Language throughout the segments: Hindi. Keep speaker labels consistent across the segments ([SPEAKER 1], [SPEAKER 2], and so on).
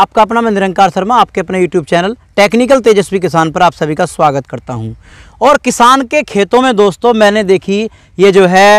[SPEAKER 1] आपका अपना मैं निरंकार शर्मा आपके अपने यूट्यूब चैनल टेक्निकल तेजस्वी किसान पर आप सभी का स्वागत करता हूं और किसान के खेतों में दोस्तों मैंने देखी ये जो है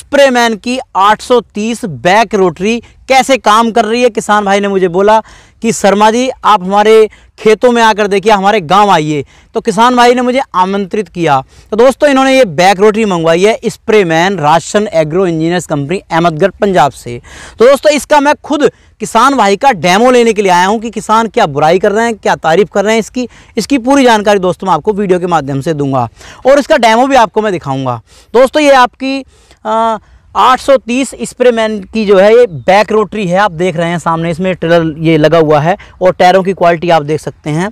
[SPEAKER 1] स्प्रेमैन की 830 बैक रोटरी कैसे काम कर रही है किसान भाई ने मुझे बोला कि शर्मा जी आप हमारे खेतों में आकर देखिए हमारे गांव आइए तो किसान भाई ने मुझे आमंत्रित किया तो दोस्तों इन्होंने ये बैक रोटरी मंगवाई है स्प्रेमैन राशन agro engineers company Ahmedgarh Punjab से तो दोस्तों इसका मैं खुद किसान भाई का डेमो लेने के लिए आया हूँ कि किसान क्या बुराई कर रहे हैं क्या तारीफ़ कर रहे हैं इसकी इसकी पूरी जानकारी दोस्तों मैं आपको वीडियो के माध्यम से दूंगा और इसका डैमो भी आपको मैं दिखाऊँगा दोस्तों ये आपकी 830 स्प्रेमैन की जो है ये बैक रोटरी है आप देख रहे हैं सामने इसमें ट्रेलर ये लगा हुआ है और टायरों की क्वालिटी आप देख सकते हैं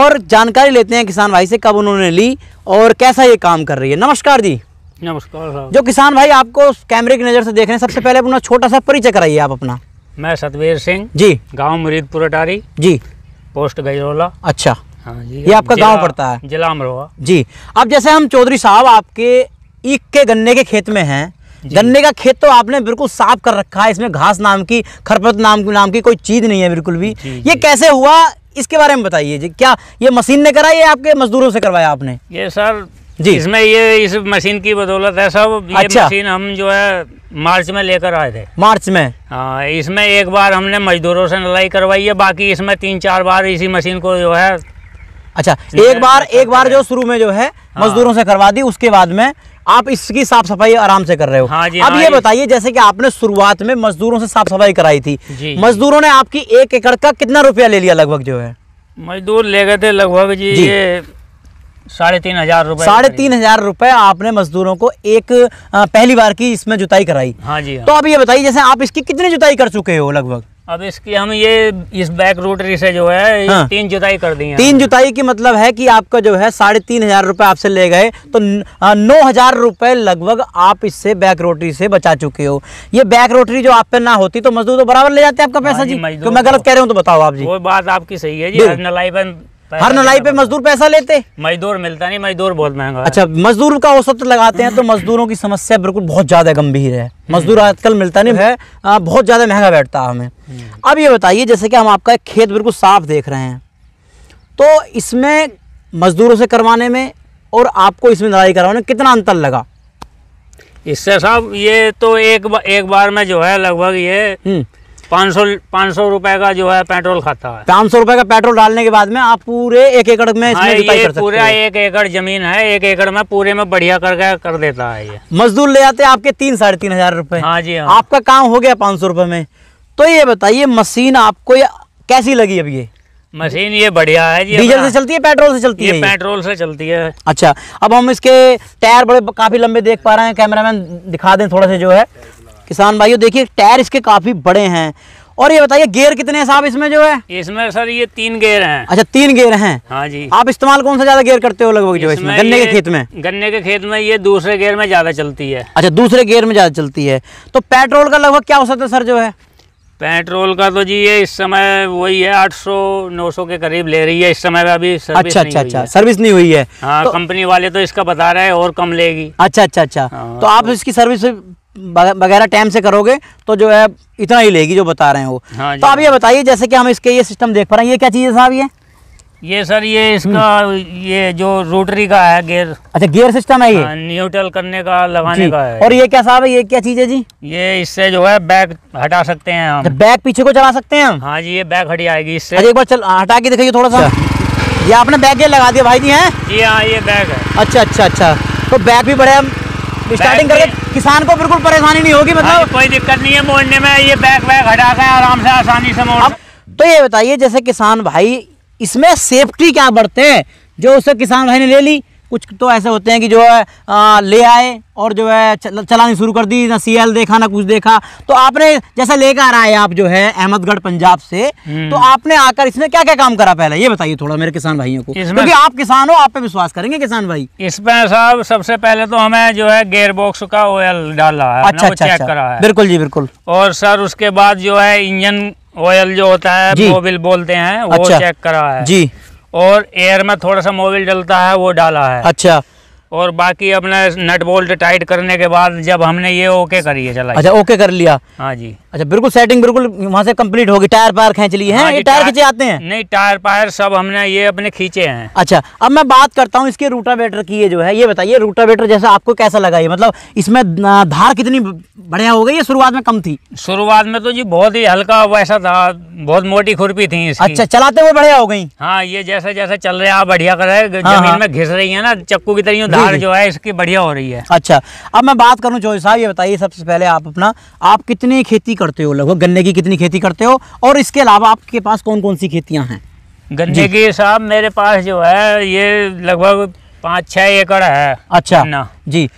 [SPEAKER 1] और जानकारी लेते हैं किसान भाई से कब उन्होंने ली और कैसा ये काम कर रही है नमस्कार जी
[SPEAKER 2] नमस्कार
[SPEAKER 1] जो किसान भाई आपको कैमरे की नज़र से देख रहे हैं सबसे पहले अपना छोटा सा परिचय कराइए आप अपना
[SPEAKER 2] मैं सतवीर सिंह जी गाँव मुरीदपुर अटारी जी पोस्ट गजरोला
[SPEAKER 1] अच्छा हाँ जी ये आपका गाँव पड़ता है
[SPEAKER 2] जिला अमरोहा
[SPEAKER 1] जी अब जैसे हम चौधरी साहब आपके ईख के गन्ने के खेत में हैं गन्ने का खेत तो आपने बिल्कुल साफ कर रखा है इसमें घास नाम की खरपत नाम नाम की कोई चीज़ नहीं है बिल्कुल भी ये कैसे हुआ इसके बारे में बताइए जी क्या ये मशीन ने कराई या आपके मजदूरों से करवाया आपने
[SPEAKER 2] ये सर जी इसमें ये इस मशीन की बदौलत है सब ये अच्छा। मशीन हम जो है मार्च में लेकर आए थे मार्च में आ, हाँ, इसमें एक बार हमने मजदूरों से नलाई करवाई है बाकी इसमें तीन चार बार इसी मशीन को जो है
[SPEAKER 1] अच्छा एक बार एक बार जो शुरू में जो है हाँ। मजदूरों से करवा दी उसके बाद में आप इसकी साफ सफाई आराम से कर रहे हो हाँ जी, अब हाँ ये बताइए जैसे कि आपने शुरुआत में मजदूरों से साफ सफाई कराई थी मजदूरों ने आपकी एक एकड़ का कितना रुपया ले लिया लगभग जो है
[SPEAKER 2] मजदूर ले गए थे लगभग जी, जी। ये साढ़े तीन हजार रुपए साढ़े तीन
[SPEAKER 1] हजार रुपए आपने मजदूरों को एक पहली बार की इसमें जुताई कराई हाँ जी हाँ। तो अब ये बताइए जैसे आप इसकी कितनी जुताई कर चुके हो लगभग
[SPEAKER 2] अब इसकी हम ये इस बैक रोटरी से जो है हाँ। तीन जुताई कर दी है तीन जुताई
[SPEAKER 1] की मतलब है कि आपका जो है साढ़े तीन हजार रूपए आपसे ले गए तो नौ हजार रूपए लगभग आप इससे बैक रोटरी से बचा चुके हो ये बैक रोटरी जो आप पे ना होती तो मजदूर तो बराबर ले जाते आपका पैसा हाँ जी, जी तो मैं गलत तो- कह रहा हूँ तो बताओ आप जी
[SPEAKER 2] वो बात आपकी सही है जी लाइफ हर नलाई पे मजदूर पैसा लेते मजदूर मिलता नहीं मजदूर बहुत महंगा अच्छा
[SPEAKER 1] मजदूर का औसत लगाते हैं तो मजदूरों की समस्या बिल्कुल बहुत ज्यादा गंभीर है हम्म। मजदूर आजकल मिलता नहीं हम्म। है बहुत ज्यादा महंगा बैठता है हमें हम्म। अब ये बताइए जैसे कि हम आपका एक खेत बिल्कुल साफ देख रहे हैं तो इसमें मजदूरों से करवाने में और आपको इसमें नलाई करवाने में कितना अंतर लगा
[SPEAKER 2] इससे साहब ये तो एक एक बार में जो है लगभग ये पाँच सौ पाँच सौ रुपए का जो है पेट्रोल खाता है
[SPEAKER 1] पाँच सौ रुपए का पेट्रोल डालने के बाद में आप पूरे एक एकड़ में इसमें हाँ, ये पूरा
[SPEAKER 2] एक एकड़ जमीन है एक एकड़ में पूरे में बढ़िया करके कर देता है ये
[SPEAKER 1] मजदूर ले जाते हैं आपके तीन साढ़े तीन हजार रूपए हाँ जी हाँ। आपका काम हो गया पाँच सौ रूपये में तो ये बताइए मशीन आपको कैसी लगी अब ये
[SPEAKER 2] मशीन ये बढ़िया है जी डीजल से चलती है पेट्रोल से चलती ये है पेट्रोल से चलती है
[SPEAKER 1] अच्छा अब हम इसके टायर बड़े काफी लंबे देख पा रहे हैं कैमरामैन दिखा दें थोड़ा सा जो है किसान भाइयों देखिए टायर इसके काफ़ी बड़े हैं और ये बताइए गेयर कितने हैं साहब इसमें जो है
[SPEAKER 2] इसमें सर ये तीन गेयर हैं अच्छा तीन गेयर हैं हाँ जी
[SPEAKER 1] आप इस्तेमाल कौन सा ज्यादा गेयर करते हो लगभग जो इसमें गन्ने के खेत में
[SPEAKER 2] गन्ने के खेत में ये दूसरे गेयर में ज्यादा चलती है
[SPEAKER 1] अच्छा दूसरे गेयर में ज्यादा चलती है तो पेट्रोल का लगभग क्या हो सकता है सर जो है
[SPEAKER 2] पेट्रोल का तो जी ये इस समय वही है 800 900 के करीब ले रही है इस समय अभी सर्विस अच्छा अच्छा अच्छा सर्विस नहीं हुई है हाँ तो, कंपनी वाले तो इसका बता रहे हैं और कम लेगी
[SPEAKER 1] अच्छा अच्छा अच्छा तो, तो आप तो इसकी सर्विस वगैरह टाइम से करोगे तो जो है इतना ही लेगी जो बता रहे वो हाँ तो आप हाँ। ये बताइए जैसे कि हम इसके ये सिस्टम देख पा रहे हैं ये क्या चीज़ है साहब ये
[SPEAKER 2] ये सर ये इसका ये जो रोटरी का है गियर अच्छा गियर सिस्टम है ये न्यूट्रल हाँ, करने का लगाने का है और ये
[SPEAKER 1] क्या साहब ये क्या चीज है जी
[SPEAKER 2] ये इससे जो
[SPEAKER 1] है बैग हटा सकते हैं हम बैग अच्छा, पीछे को चला सकते हैं हम हाँ जी ये बैक हटी आएगी इससे अच्छा, एक बार चल हटा के दिखाइए थोड़ा सा अच्छा। ये आपने बैग ये लगा दिया भाई जी है जी
[SPEAKER 2] हाँ ये बैग है
[SPEAKER 1] अच्छा अच्छा अच्छा तो बैग भी बढ़े हम स्टार्टिंग करके किसान को बिल्कुल परेशानी नहीं होगी मतलब हाँ
[SPEAKER 2] कोई दिक्कत नहीं है मोड़ने
[SPEAKER 1] में ये बैग बैग हटा कर आराम से आसानी से मोड़ तो ये बताइए जैसे किसान भाई इसमें सेफ्टी क्या बढ़ते हैं जो उसे किसान भाई ने ले ली कुछ तो ऐसे होते हैं कि जो है आ, ले आए और जो है चल, चलानी शुरू कर दी ना सीएल देखा ना कुछ देखा तो आपने जैसा लेकर आए आप जो है अहमदगढ़ पंजाब से हम्म। तो आपने आकर इसमें क्या क्या काम करा पहले ये बताइए थोड़ा मेरे किसान भाइयों को क्योंकि आप किसान हो आप पे विश्वास करेंगे किसान भाई
[SPEAKER 2] इसमें साहब सबसे पहले तो हमें जो है गेयर बॉक्स का ऑयल डाला है अच्छा अच्छा, चेक अच्छा। करा है बिल्कुल जी बिल्कुल और सर उसके बाद जो है इंजन ऑयल जो होता है मोबिल बोलते हैं वो चेक अच्छा। करा है जी और एयर में थोड़ा सा मोबिल डलता है वो डाला है अच्छा और बाकी अपने नट बोल्ट टाइट करने के बाद जब हमने ये ओके करी है चला अच्छा ओके
[SPEAKER 1] कर लिया हाँ जी अच्छा बिल्कुल सेटिंग बिल्कुल वहाँ से कंप्लीट होगी टायर पायर खींच लिए हैं हाँ टायर खींचे आते हैं
[SPEAKER 2] नहीं टायर पायर सब हमने ये अपने खींचे हैं
[SPEAKER 1] अच्छा अब मैं बात करता हूँ इसके रूटावेटर की ये जो है ये बताइए रूटावेटर जैसा आपको कैसा लगा ये मतलब इसमें धार कितनी बढ़िया हो गई है शुरुआत में कम थी
[SPEAKER 2] शुरुआत में तो जी बहुत ही हल्का वैसा था बहुत मोटी खुरपी थी अच्छा
[SPEAKER 1] चलाते हुए बढ़िया हो गई
[SPEAKER 2] हाँ ये जैसे जैसे चल रहे आप बढ़िया कर रहे हाँ, जमीन हाँ। में घिस रही है ना चक्कू की तरह बढ़ जो है इसकी बढ़िया हो रही है
[SPEAKER 1] अच्छा अब मैं बात करूँ चौधरी साहब ये बताइए सबसे पहले आप अपना आप कितनी खेती करते हो लगभग गन्ने की कितनी खेती करते हो और इसके अलावा आपके पास कौन कौन सी खेतियाँ हैं गन्ने की साहब मेरे पास जो
[SPEAKER 2] है ये लगभग पाँच छः एकड़ है अच्छा ना जी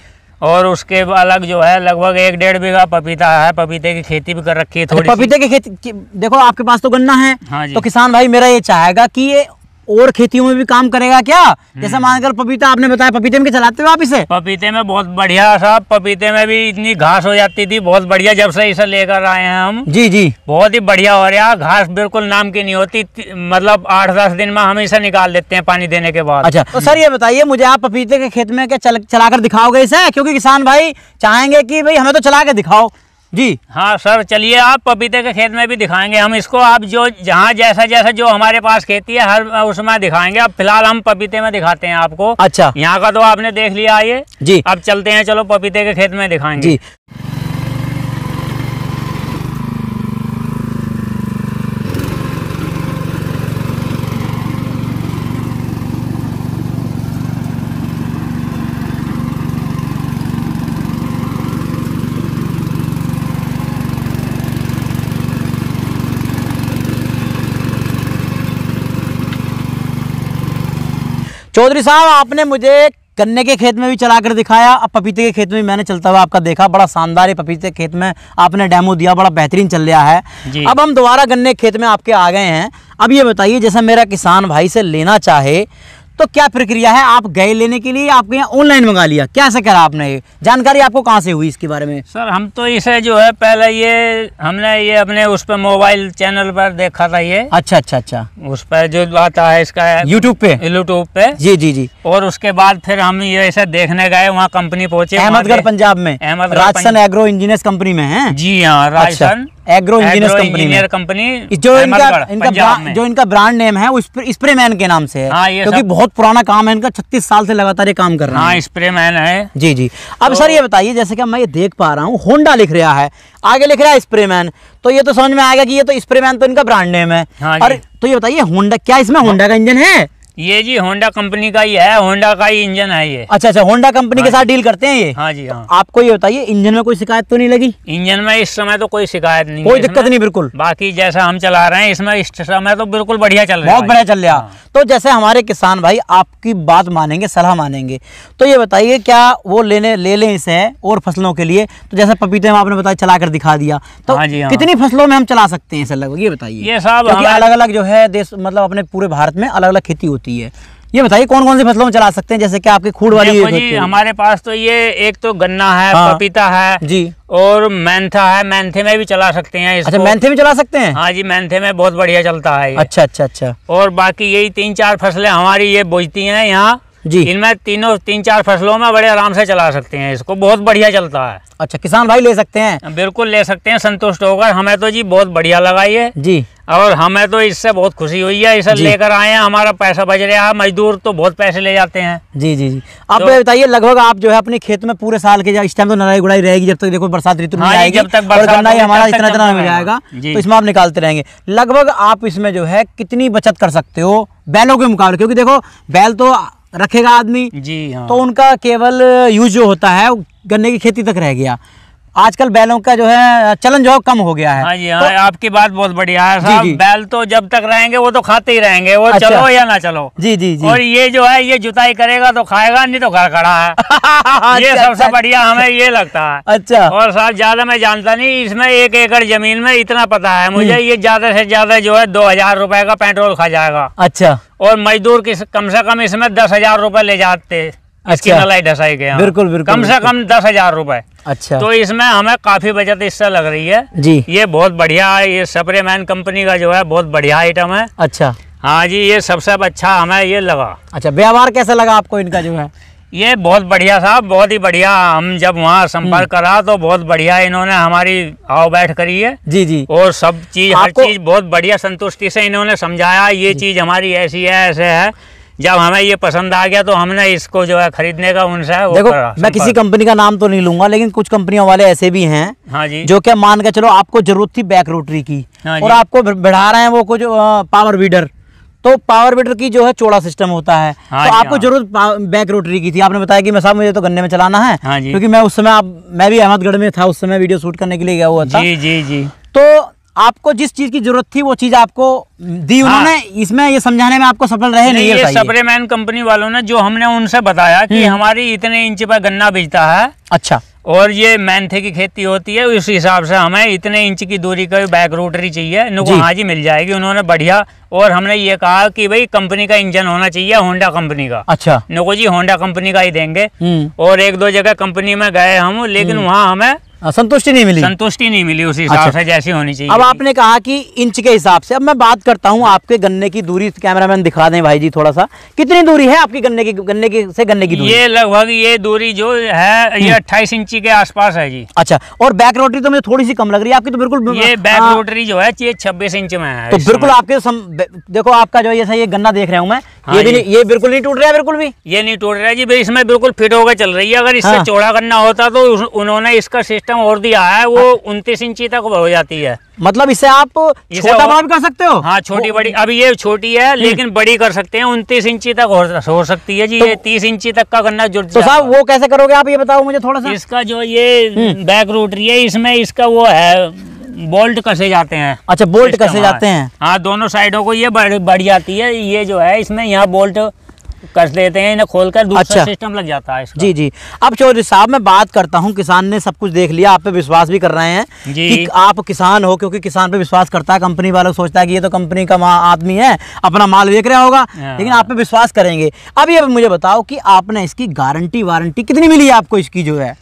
[SPEAKER 2] और उसके अलग जो है लगभग एक डेढ़ बीघा पपीता है पपीते की खेती भी कर रखी है अच्छा, थोड़ी पपीते
[SPEAKER 1] की खेती देखो आपके पास तो गन्ना है हाँ जी। तो किसान भाई मेरा ये चाहेगा कि ये और खेतियों में भी काम करेगा क्या जैसे हम्म। मानकर पपीता आपने बताया पपीते में चलाते हो आप इसे
[SPEAKER 2] पपीते में बहुत बढ़िया साहब पपीते में भी इतनी घास हो जाती थी बहुत बढ़िया जब से इसे लेकर आए हैं हम जी जी बहुत ही बढ़िया हो रहा घास बिल्कुल नाम की नहीं होती मतलब आठ दस दिन में हम इसे निकाल देते हैं पानी देने के बाद अच्छा तो
[SPEAKER 1] सर ये बताइए मुझे आप पपीते के खेत में क्या चलाकर दिखाओगे इसे क्योंकि किसान भाई चाहेंगे की भाई हमें तो चला के दिखाओ जी
[SPEAKER 2] हाँ सर चलिए आप पपीते के खेत में भी दिखाएंगे हम इसको आप जो जहाँ जैसा जैसा जो हमारे पास खेती है हर उसमें दिखाएंगे अब फिलहाल हम पपीते में दिखाते हैं आपको अच्छा यहाँ का तो आपने देख लिया ये जी अब चलते हैं चलो पपीते के खेत में दिखाएंगे जी
[SPEAKER 1] चौधरी साहब आपने मुझे गन्ने के खेत में भी चला कर दिखाया अब पपीते के खेत में भी मैंने चलता हुआ आपका देखा बड़ा शानदार है पपीते के खेत में आपने डेमो दिया बड़ा बेहतरीन चल रहा है अब हम दोबारा गन्ने के खेत में आपके आ गए हैं अब ये बताइए जैसा मेरा किसान भाई से लेना चाहे तो क्या प्रक्रिया है आप गए लेने के लिए आपके यहाँ ऑनलाइन मंगा लिया कैसे करा आपने ये जानकारी आपको कहाँ से हुई इसके बारे में सर हम
[SPEAKER 2] तो इसे जो है पहले ये हमने ये अपने उस पर मोबाइल चैनल पर देखा था ये
[SPEAKER 1] अच्छा अच्छा अच्छा उस
[SPEAKER 2] पर जो आता है इसका यूट्यूब पे यूट्यूब
[SPEAKER 1] पे जी जी जी
[SPEAKER 2] और उसके बाद फिर हम ये ऐसे देखने गए वहाँ कंपनी पहुंचे अहमदगढ़ पंजाब में Ahmad Rajsan
[SPEAKER 1] agro engineer company में है जी हाँ अच्छा। Rajsan agro engineer engineer
[SPEAKER 2] company जो इनका इनका जो
[SPEAKER 1] इनका ब्रांड नेम है वो स्प्रे मैन के नाम से है हाँ, क्योंकि बहुत पुराना काम है इनका छत्तीस साल से लगातार ये काम कर रहा है स्प्रे मैन है जी जी
[SPEAKER 2] अब तो, सर ये बताइए
[SPEAKER 1] जैसे कि मैं ये देख पा रहा हूँ होंडा लिख रहा है आगे लिख रहा है स्प्रे मैन तो ये तो समझ में आएगा कि ये तो स्प्रे मैन तो इनका ब्रांड नेम है हाँ, और तो ये बताइए होंडा क्या इसमें होंडा का इंजन है
[SPEAKER 2] ये जी होंडा कंपनी का ही है होंडा का ही इंजन है ये
[SPEAKER 1] अच्छा अच्छा होंडा कंपनी हाँ के साथ डील करते हैं ये हाँ जी हाँ आपको ये बताइए इंजन में कोई शिकायत तो नहीं लगी
[SPEAKER 2] इंजन में इस समय तो कोई शिकायत नहीं कोई दिक्कत नहीं बिल्कुल बाकी जैसा हम चला रहे हैं इसमें इस समय तो बिल्कुल बढ़िया चल रहा है बहुत
[SPEAKER 1] बढ़िया चल रहा हाँ। तो जैसे हमारे किसान भाई आपकी बात मानेंगे सलाह मानेंगे तो ये बताइए क्या वो लेने ले लें इसे और फसलों के लिए तो जैसे पपीते हम आपने बताया चला कर दिखा दिया तो हाँ जी हाँ। कितनी फसलों में हम चला सकते हैं सर लगभग ये बताइए ये साहब अलग अलग जो है देश मतलब अपने पूरे भारत में अलग अलग खेती होती है होती है ये बताइए कौन कौन सी फसलों में चला सकते हैं जैसे कि आपकी खूड़ वाली जी, हमारे
[SPEAKER 2] पास तो ये एक तो गन्ना है हाँ, पपीता है जी और मैंथा है मैंथे में भी चला सकते हैं अच्छा, इसको। अच्छा मैंथे
[SPEAKER 1] में चला सकते हैं
[SPEAKER 2] हाँ जी मैंथे में बहुत बढ़िया चलता है ये।
[SPEAKER 1] अच्छा अच्छा अच्छा
[SPEAKER 2] और बाकी यही तीन चार फसलें हमारी ये बोझती है यहाँ जी इनमें तीनों तीन चार फसलों में बड़े आराम से चला सकते हैं इसको बहुत बढ़िया चलता है
[SPEAKER 1] अच्छा किसान भाई ले सकते हैं
[SPEAKER 2] बिल्कुल ले सकते हैं संतुष्ट होकर हमें तो जी बहुत बढ़िया लगा ये जी और हमें तो इससे बहुत खुशी हुई है इसे लेकर आए हैं हमारा पैसा बच रहा है मजदूर तो बहुत पैसे ले जाते हैं जी जी जी आप तो, बताइए
[SPEAKER 1] लगभग आप जो है अपने खेत में पूरे साल के इस टाइम तो नराई गुड़ाई रहेगी जब तक देखो बरसात ऋतु हाँ आएगी जब तक गन्ना हमारा इतना इतना मिल जाएगा तो इसमें आप निकालते रहेंगे लगभग आप इसमें जो है कितनी बचत कर सकते हो बैलों के मुकाबले क्योंकि देखो बैल तो रखेगा आदमी जी हाँ। तो उनका केवल यूज जो होता है गन्ने की खेती तक रह गया आजकल बैलों का जो है चलन जो है कम हो गया है हाँ
[SPEAKER 2] जी हाँ तो, आपकी बात बहुत बढ़िया है साहब बैल तो जब तक रहेंगे वो तो खाते ही रहेंगे वो अच्छा, चलो या ना चलो जी जी जी और ये जो है ये जुताई करेगा तो खाएगा नहीं तो घर खड़ा है अच्छा, ये अच्छा, सबसे बढ़िया हमें ये लगता है अच्छा और साहब ज्यादा मैं जानता नहीं इसमें एक एकड़ जमीन में इतना पता है मुझे हम्म। ये ज्यादा से ज्यादा जो है दो हजार रुपए का पेट्रोल खा जाएगा अच्छा और मजदूर किस कम से कम इसमें दस हजार रूपए ले जाते अच्छा नलाई गया हाँ। बिल्कुल बिल्कुल कम से कम दस हजार रूपए अच्छा तो इसमें हमें काफी बचत इससे लग रही है जी ये बहुत बढ़िया ये सप्रेमैन कंपनी का जो है बहुत बढ़िया आइटम है अच्छा हाँ जी ये सबसे अच्छा हमें ये लगा
[SPEAKER 1] अच्छा व्यवहार कैसा लगा आपको इनका जो है
[SPEAKER 2] ये बहुत बढ़िया साहब बहुत ही बढ़िया हम जब वहाँ संपर्क हम्म। करा तो बहुत बढ़िया इन्होंने हमारी आओ बैठ करी है जी जी और सब चीज हर चीज बहुत बढ़िया संतुष्टि से इन्होंने समझाया ये चीज हमारी ऐसी है ऐसे है जब हमें ये पसंद आ गया तो हमने इसको जो है खरीदने का उनसे देखो मैं किसी
[SPEAKER 1] कंपनी का नाम तो नहीं लूंगा लेकिन कुछ कंपनियों वाले ऐसे भी हैं हाँ जी जो क्या मान के चलो आपको जरूरत थी बैक रोटरी की हाँ और आपको बढ़ा रहे हैं वो कुछ पावर वीडर तो पावर वीडर की जो है चौड़ा सिस्टम होता है हाँ तो आपको हाँ। जरूरत बैक रोटरी की थी आपने बताया कि मैं साहब मुझे तो गन्ने में चलाना है हाँ क्योंकि मैं उस समय आप मैं भी अहमदगढ़ में था उस समय वीडियो शूट करने के लिए गया हुआ था जी जी जी तो आपको जिस चीज की जरूरत थी वो चीज आपको दी हाँ। उन्होंने इसमें ये समझाने में आपको सफल रहे नहीं, नहीं ये
[SPEAKER 2] सप्रेमैन कंपनी वालों ने जो हमने उनसे बताया कि हम्म। हमारी इतने इंच पर गन्ना बिजता है अच्छा और ये मैंथे की खेती होती है उस हिसाब से हमें इतने इंच की दूरी का बैक रोटरी चाहिए नुकहा जी मिल जाएगी उन्होंने बढ़िया और हमने ये कहा कि भाई कंपनी का इंजन होना चाहिए होंडा कंपनी का अच्छा नुको जी होंडा कंपनी का ही देंगे हम्म। और एक दो जगह कंपनी में गए हम लेकिन हम्म। वहाँ हमें
[SPEAKER 1] हाँ, संतुष्टि नहीं मिली
[SPEAKER 2] संतुष्टि नहीं मिली उसी अच्छा। हिसाब अच्छा। से जैसी होनी चाहिए अब
[SPEAKER 1] आपने कहा कि इंच के हिसाब से अब मैं बात करता हूँ आपके गन्ने की दूरी कैमरामैन दिखा दें भाई जी थोड़ा सा कितनी दूरी है आपकी गन्ने की गन्ने की से गन्ने की दूरी ये
[SPEAKER 2] लगभग ये दूरी जो है ये हम्म। अट्ठाईस इंची के आसपास है जी
[SPEAKER 1] अच्छा और बैक रोटरी तो मुझे थोड़ी सी कम लग रही है आपकी तो बिल्कुल ये बैक हाँ।
[SPEAKER 2] रोटरी जो है ये छब्बीस इंच में है तो बिल्कुल
[SPEAKER 1] आपके देखो आपका जो ये ये गन्ना देख रहा हूँ मैं हाँ ये भी ये बिल्कुल नहीं टूट रहा है बिल्कुल भी
[SPEAKER 2] ये नहीं टूट रहा है जी इसमें बिल्कुल फिट होकर चल रही है अगर इससे चौड़ा गन्ना होता तो उन्होंने इसका सिस्टम सिस्टम और दिया है वो हाँ। उनतीस इंची तक हो जाती है
[SPEAKER 1] मतलब इसे आप छोटा बड़ा भी कर सकते हो हाँ छोटी बड़ी अभी ये छोटी
[SPEAKER 2] है हम्म। लेकिन बड़ी कर सकते हैं उनतीस इंची तक हो सकती है जी तो, ये तीस इंची तक का करना जुट तो साहब
[SPEAKER 1] वो कैसे करोगे आप ये बताओ मुझे थोड़ा सा इसका
[SPEAKER 2] जो ये हम्म। बैक रोटरी है इसमें इसका वो है बोल्ट कसे जाते हैं अच्छा बोल्ट कसे जाते हाँ। हैं हाँ दोनों साइडों को ये बढ़ जाती है ये जो है इसमें यहाँ बोल्ट
[SPEAKER 1] कर देते हैं इन्हें खोल कर दूसरा अच्छा। सिस्टम
[SPEAKER 2] लग जाता है इसका। जी
[SPEAKER 1] जी अब चौधरी साहब मैं बात करता हूँ किसान ने सब कुछ देख लिया आप पे विश्वास भी कर रहे हैं कि आप किसान हो क्योंकि किसान पे विश्वास करता है कंपनी वालों सोचता है कि ये तो कंपनी का आदमी है अपना माल देख रहा होगा हाँ। लेकिन आप पे विश्वास करेंगे अब मुझे बताओ की आपने इसकी गारंटी वारंटी कितनी मिली है आपको इसकी जो है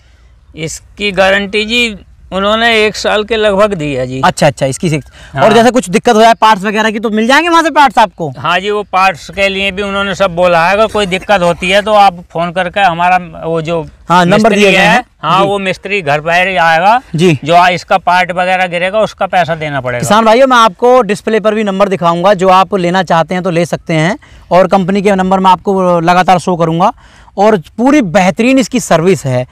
[SPEAKER 2] इसकी गारंटी जी उन्होंने एक साल के लगभग दी है जी
[SPEAKER 1] अच्छा अच्छा इसकी सिक्स हाँ। और जैसे कुछ दिक्कत हो जाए पार्ट्स वगैरह की तो मिल जाएंगे वहाँ से पार्ट्स आपको
[SPEAKER 2] हाँ जी वो पार्ट्स के लिए भी उन्होंने सब बोला है अगर कोई दिक्कत होती है तो आप फोन करके हमारा वो जो हाँ नंबर दिया है, हाँ वो मिस्त्री घर पर आएगा जी जो इसका पार्ट वगैरह गिरेगा उसका पैसा देना पड़ेगा किसान भाइयों मैं
[SPEAKER 1] आपको डिस्प्ले पर भी नंबर दिखाऊंगा जो आप लेना चाहते हैं तो ले सकते हैं और कंपनी के नंबर मैं आपको लगातार शो करूंगा और पूरी बेहतरीन इसकी सर्विस है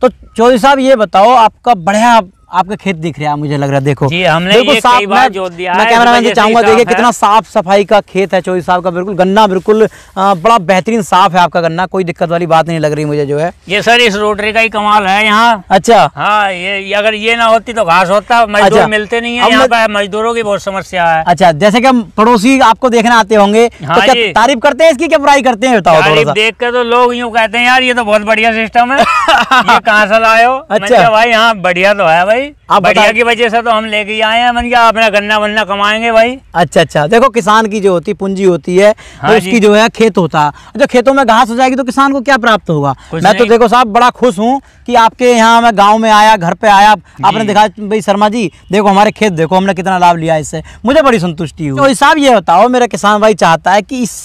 [SPEAKER 1] तो चौधरी साहब ये बताओ आपका बढ़िया आपका खेत दिख रहा है मुझे लग रहा है देखो जी हमने ये साफ कई बार जोत दिया मैं कैमरा मैन से चाहूंगा देखिए कितना साफ सफाई का खेत है चौधरी साहब का बिल्कुल गन्ना बिल्कुल बड़ा बेहतरीन साफ है आपका गन्ना कोई दिक्कत वाली बात नहीं लग रही मुझे जो है
[SPEAKER 2] ये सर इस रोटरी का ही कमाल है यहाँ
[SPEAKER 1] अच्छा हाँ
[SPEAKER 2] ये अगर ये ना होती तो घास होता मजदूर अच्छा। मिलते नहीं है मजदूरों की बहुत समस्या है
[SPEAKER 1] अच्छा जैसे की पड़ोसी आपको देखने आते होंगे तो हाँ तारीफ करते हैं इसकी क्या बुराई करते हैं बताओ
[SPEAKER 2] देख कर तो लोग यूँ कहते हैं यार ये तो बहुत बढ़िया सिस्टम है कहाँ से लाए हो अच्छा भाई यहाँ बढ़िया तो है भाई भाई आप बढ़िया की वजह से तो हम लेके आए हैं मन क्या अपना गन्ना वन्ना कमाएंगे भाई
[SPEAKER 1] अच्छा अच्छा देखो किसान की जो होती पूंजी होती है हाँ तो उसकी जो है खेत होता है अच्छा, जो खेतों में घास हो जाएगी तो किसान को क्या प्राप्त होगा मैं तो देखो साहब बड़ा खुश हूँ कि आपके यहाँ मैं गाँव में आया घर पे आया आपने देखा भाई शर्मा जी देखो हमारे खेत देखो हमने कितना लाभ लिया इससे मुझे बड़ी संतुष्टि हुई तो साहब ये बताओ मेरा किसान भाई चाहता है कि इस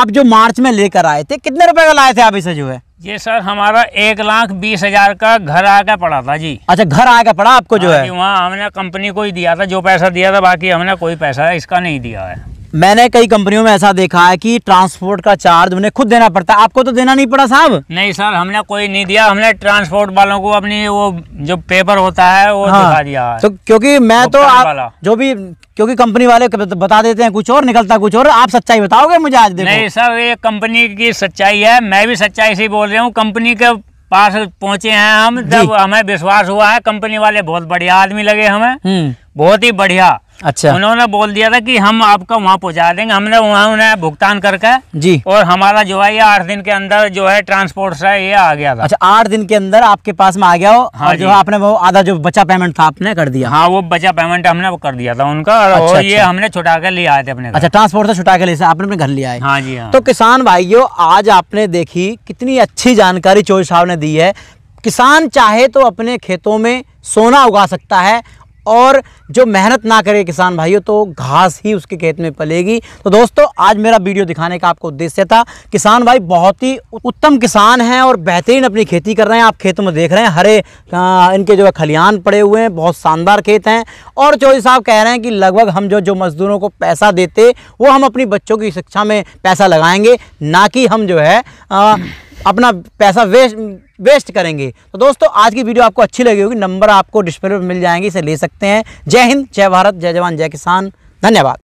[SPEAKER 1] आप जो मार्च में लेकर आए थे कितने रुपए का लाए थे आप इसे जो है
[SPEAKER 2] ये सर हमारा एक लाख बीस हजार का घर आके पड़ा था जी अच्छा
[SPEAKER 1] घर आके पड़ा आपको जो हाँ है
[SPEAKER 2] वहाँ हमने कंपनी को ही दिया था जो पैसा दिया था बाकी हमने कोई पैसा इसका नहीं दिया है
[SPEAKER 1] मैंने कई कंपनियों में ऐसा देखा है कि ट्रांसपोर्ट का चार्ज उन्हें खुद देना पड़ता है आपको तो देना नहीं पड़ा साहब
[SPEAKER 2] नहीं सर हमने कोई नहीं दिया हमने ट्रांसपोर्ट वालों को अपनी वो जो पेपर होता है वो हाँ, दिखा दिया है। तो
[SPEAKER 1] क्योंकि मैं तो आप जो भी क्योंकि कंपनी वाले बता देते हैं कुछ और निकलता कुछ और आप सच्चाई बताओगे मुझे आज देखो नहीं
[SPEAKER 2] सर ये कंपनी की सच्चाई है मैं भी सच्चाई से बोल रहा हूँ कंपनी के पास पहुंचे हैं हम जब हमें विश्वास हुआ है कंपनी वाले बहुत बढ़िया आदमी लगे हमें हम्म। बहुत ही बढ़िया अच्छा उन्होंने बोल दिया था कि हम आपका वहाँ पहुँचा देंगे हमने वहाँ उन्हें भुगतान करके जी और हमारा जो है ये आठ दिन के अंदर जो है ट्रांसपोर्ट से ये आ गया था अच्छा आठ
[SPEAKER 1] दिन के अंदर आपके पास में आ गया हो हाँ और जो आपने वो आधा जो बचा पेमेंट था आपने कर दिया हाँ वो
[SPEAKER 2] बचा पेमेंट हमने कर दिया था उनका और अच्छा, ये अच्छा। हमने छुटा के लिए आए थे अपने अच्छा
[SPEAKER 1] ट्रांसपोर्ट तो से छुटा के लिए आपने अपने घर लिया है हाँ जी हाँ। तो किसान भाइयों आज आपने देखी कितनी अच्छी जानकारी चोरी साहब ने दी है किसान चाहे तो अपने खेतों में सोना उगा सकता है और जो मेहनत ना करे किसान भाइयों तो घास ही उसके खेत में पलेगी तो दोस्तों आज मेरा वीडियो दिखाने का आपका उद्देश्य था किसान भाई बहुत ही उत्तम किसान हैं और बेहतरीन अपनी खेती कर रहे हैं आप खेतों में देख रहे हैं हरे इनके जो है खलियान पड़े हुए हैं बहुत शानदार खेत हैं और चौधरी साहब कह रहे हैं कि लगभग हम जो जो मज़दूरों को पैसा देते वो हम अपनी बच्चों की शिक्षा में पैसा लगाएंगे ना कि हम जो है अपना पैसा वेस्ट वेस्ट करेंगे तो दोस्तों आज की वीडियो आपको अच्छी लगी होगी नंबर आपको डिस्प्ले पर मिल जाएंगे इसे ले सकते हैं जय हिंद जय भारत जय जवान जय किसान धन्यवाद